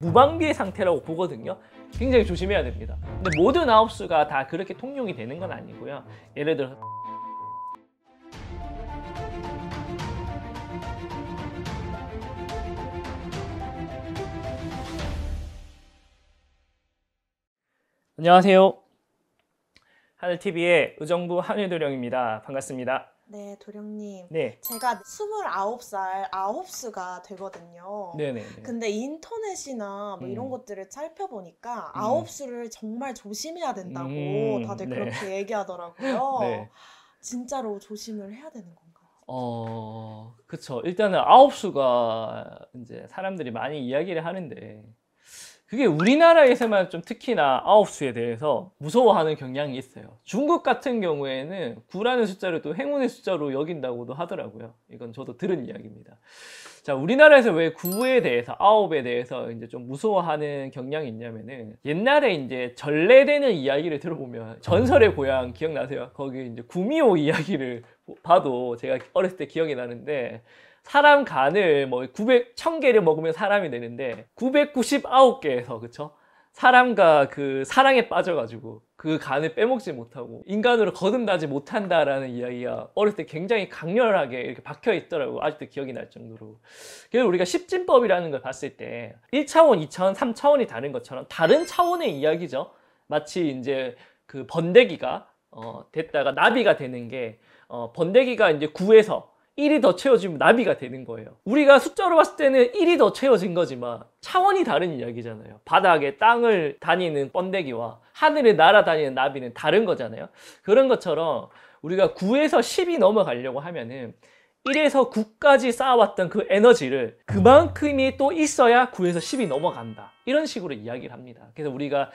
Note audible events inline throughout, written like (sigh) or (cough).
무방비의 상태라고 보거든요. 굉장히 조심해야 됩니다. 근데 모든 아홉수가 다 그렇게 통용이 되는 건 아니고요. 예를 들어 안녕하세요. 하늘TV의 의정부 한일도령입니다. 반갑습니다. 네, 도령님. 네. 제가 29살 아홉수가 되거든요. 네네. 근데 인터넷이나 뭐 음. 이런 것들을 살펴보니까 음. 아홉수를 정말 조심해야 된다고 음. 다들 네. 그렇게 (laughs) 얘기하더라고요. 네. 진짜로 조심을 해야 되는 건가요? 어, 그쵸. 일단은 아홉수가 이제 사람들이 많이 이야기를 하는데 그게 우리나라에서만 좀 특히나 아홉수에 대해서 무서워하는 경향이 있어요. 중국 같은 경우에는 구라는 숫자를 또 행운의 숫자로 여긴다고도 하더라고요. 이건 저도 들은 이야기입니다. 자, 우리나라에서 왜 9에 대해서, 9에 대해서 이제 좀 무서워하는 경향이 있냐면은 옛날에 이제 전래되는 이야기를 들어보면 전설의 고향 기억나세요? 거기 이제 구미호 이야기를 봐도 제가 어렸을 때 기억이 나는데 사람 간을 뭐 900, 1000개를 먹으면 사람이 되는데 999개에서 그쵸? 사람과 그 사랑에 빠져가지고 그 간을 빼먹지 못하고 인간으로 거듭나지 못한다라는 이야기가 어릴 때 굉장히 강렬하게 이렇게 박혀 있더라고 아직도 기억이 날 정도로 그래서 우리가 십진법이라는 걸 봤을 때 1차원, 2차원, 3차원이 다른 것처럼 다른 차원의 이야기죠 마치 이제 그 번데기가 어, 됐다가 나비가 되는 게 어, 번데기가 이제 구에서 1이 더 채워지면 나비가 되는 거예요. 우리가 숫자로 봤을 때는 1이 더 채워진 거지만 차원이 다른 이야기잖아요. 바닥에 땅을 다니는 번데기와 하늘에 날아다니는 나비는 다른 거잖아요. 그런 것처럼 우리가 9에서 10이 넘어가려고 하면은 1에서 9까지 쌓아왔던 그 에너지를 그만큼이 또 있어야 9에서 10이 넘어간다. 이런 식으로 이야기를 합니다. 그래서 우리가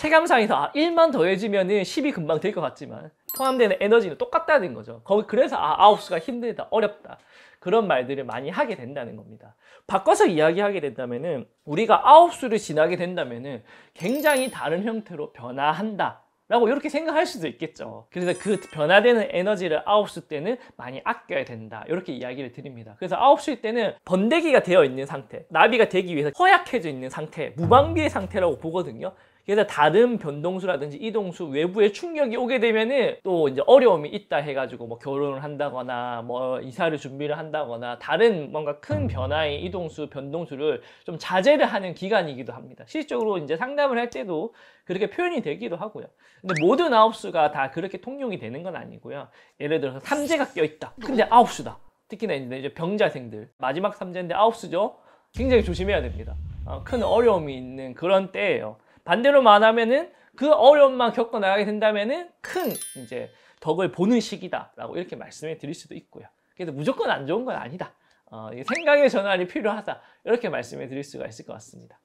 체감상에서 1만 아, 더해지면은 10이 금방 될 것 같지만 포함되는 에너지는 똑같다는 거죠. 거기 그래서 아, 아홉수가 힘들다, 어렵다. 그런 말들을 많이 하게 된다는 겁니다. 바꿔서 이야기하게 된다면은 우리가 아홉수를 지나게 된다면은 굉장히 다른 형태로 변화한다. 라고 이렇게 생각할 수도 있겠죠. 그래서 그 변화되는 에너지를 9수 때는 많이 아껴야 된다. 이렇게 이야기를 드립니다. 그래서 9시 때는 번데기가 되어 있는 상태, 나비가 되기 위해서 허약해져 있는 상태, 무방비의 상태라고 보거든요. 그래서 다른 변동수라든지 이동수 외부의 충격이 오게 되면은 또 이제 어려움이 있다 해가지고 뭐 결혼을 한다거나 뭐 이사를 준비를 한다거나 다른 뭔가 큰 변화의 이동수 변동수를 좀 자제를 하는 기간이기도 합니다. 실적으로 이제 상담을 할 때도 그렇게 표현이 되기도 하고요. 근데 모든 아홉 수가 다 그렇게 통용이 되는 건 아니고요. 예를 들어서 삼재가 껴있다. 근데 아홉 수다. 특히나 이제 병자생들 마지막 삼재인데 아홉 수죠. 굉장히 조심해야 됩니다. 어, 큰 어려움이 있는 그런 때예요. 반대로 말하면은 그 어려움만 겪어 나가게 된다면은 큰 이제 덕을 보는 시기다라고 이렇게 말씀해 드릴 수도 있고요. 그래서 무조건 안 좋은 건 아니다. 어, 생각의 전환이 필요하다. 이렇게 말씀해 드릴 수가 있을 것 같습니다.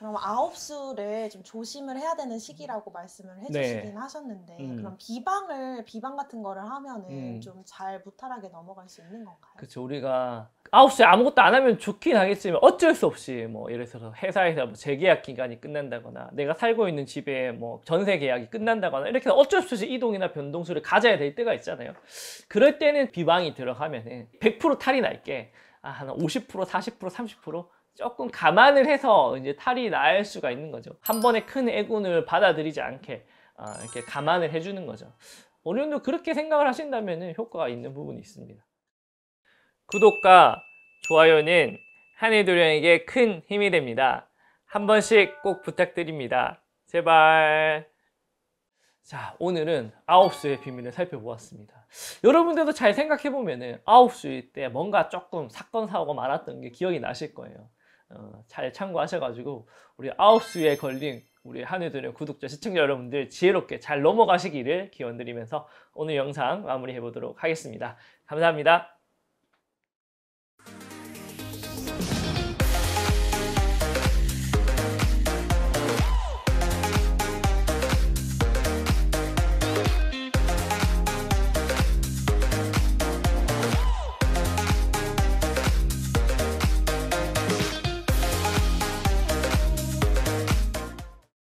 그럼 아홉 수를 좀 조심을 해야 되는 시기라고 말씀을 네. 해주시긴 네. 하셨는데 음. 그럼 비방을 비방 같은 거를 하면은 음. 좀잘 무탈하게 넘어갈 수 있는 건가요? 그렇죠. 우리가 아홉 수에 아무것도 안 하면 좋긴 하겠지만 어쩔 수 없이 뭐 예를 들어서 회사에서 뭐 재계약 기간이 끝난다거나 내가 살고 있는 집에 뭐 전세 계약이 끝난다거나 이렇게 어쩔 수 없이 이동이나 변동수를 가져야 될 때가 있잖아요. 그럴 때는 비방이 들어가면은 100% 탈이 날게 아, 한 50%, 40%, 30% 조금 감안을 해서 이제 탈이 날 수가 있는 거죠. 한 번에 큰 애군을 받아들이지 않게 어, 이렇게 감안을 해주는 거죠. 어느 정도 그렇게 생각을 하신다면 효과가 있는 부분이 있습니다. 구독과 좋아요는 한해도령에게 큰 힘이 됩니다. 한 번씩 꼭 부탁드립니다. 제발. 자, 오늘은 아홉 수의 비밀을 살펴보았습니다. 여러분들도 잘 생각해보면 아홉 수일 때 뭔가 조금 사건, 사고가 많았던 게 기억이 나실 거예요. 어, 잘 참고하셔가지고 우리 아홉수에 걸린 우리 한우들의 구독자 시청자 여러분들 지혜롭게 잘 넘어가시기를 기원드리면서 오늘 영상 마무리해 보도록 하겠습니다. 감사합니다.